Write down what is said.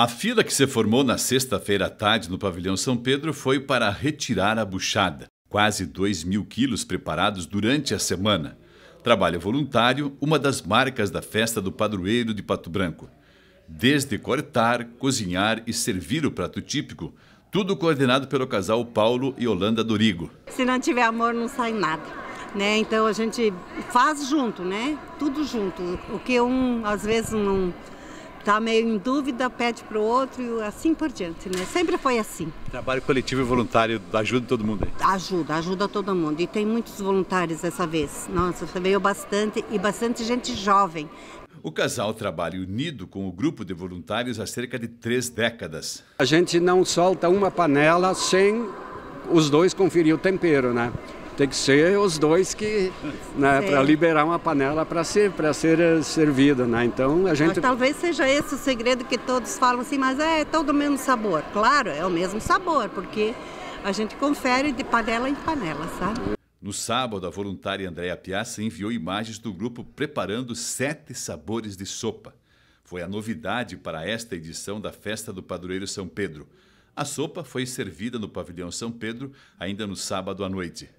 A fila que se formou na sexta-feira à tarde no pavilhão São Pedro foi para retirar a buchada, quase 2 mil quilos preparados durante a semana. Trabalho voluntário, uma das marcas da festa do padroeiro de Pato Branco. Desde cortar, cozinhar e servir o prato típico, tudo coordenado pelo casal Paulo e Holanda Dorigo. Se não tiver amor, não sai nada. Né? Então a gente faz junto, né? Tudo junto. O que um às vezes não está meio em dúvida, pede para o outro e assim por diante, né? Sempre foi assim. Trabalho coletivo e voluntário ajuda todo mundo aí? Ajuda, ajuda todo mundo. E tem muitos voluntários dessa vez. Nossa, veio bastante e bastante gente jovem. O casal trabalha unido com o grupo de voluntários há cerca de três décadas. A gente não solta uma panela sem os dois conferir o tempero, né? tem que ser os dois que né, para liberar uma panela para ser para ser eh, servida, né? Então a gente mas talvez seja esse o segredo que todos falam assim, mas é, é todo o mesmo sabor. Claro, é o mesmo sabor, porque a gente confere de panela em panela, sabe? No sábado, a voluntária Andréa Piazza enviou imagens do grupo preparando sete sabores de sopa. Foi a novidade para esta edição da Festa do Padroeiro São Pedro. A sopa foi servida no Pavilhão São Pedro ainda no sábado à noite.